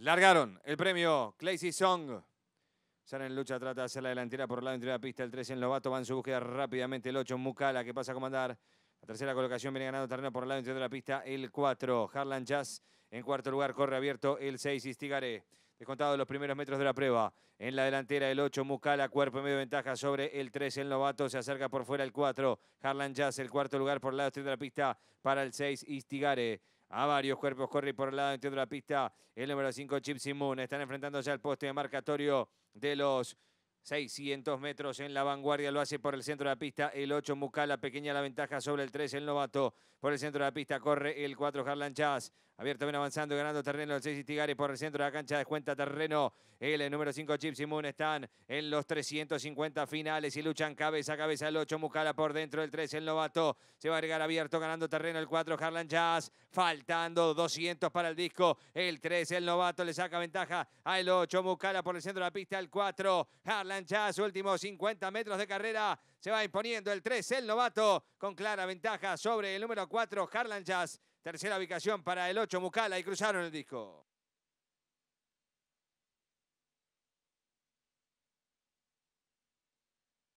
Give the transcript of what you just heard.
Largaron el premio Clay Song. Sale en lucha trata de hacer la delantera por el lado interior de la pista. El 3 en Lobato Van en su búsqueda rápidamente. El 8 Mucala que pasa a comandar. La tercera colocación viene ganando terreno por el lado interior de la pista. El 4 Harlan Jazz en cuarto lugar. Corre abierto el 6 Istigare. He contado los primeros metros de la prueba. En la delantera el 8, Mucala, cuerpo en medio ventaja sobre el 3, el novato. Se acerca por fuera el 4, Harlan Jazz, el cuarto lugar por el lado de la pista para el 6, Istigare. A varios cuerpos corre por el lado de la pista el número 5, Chip Simón. Están enfrentando ya el poste de marcatorio de los 600 metros en la vanguardia, lo hace por el centro de la pista el 8 Mucala, pequeña la ventaja sobre el 3 el novato, por el centro de la pista corre el 4 Harlan Chaz, abierto bien avanzando, ganando terreno el 6 Istigares por el centro de la cancha, descuenta terreno el número 5 y Moon están en los 350 finales y luchan cabeza a cabeza el 8 Mucala por dentro del 3 el novato, se va a agregar abierto ganando terreno el 4 Harlan Chaz, faltando 200 para el disco, el 3 el novato le saca ventaja al 8 Mucala por el centro de la pista el 4 Harlan Lanchas, últimos 50 metros de carrera. Se va imponiendo el 3, el novato, con clara ventaja sobre el número 4, Harlan Jazz. Tercera ubicación para el 8, Mucala, y cruzaron el disco.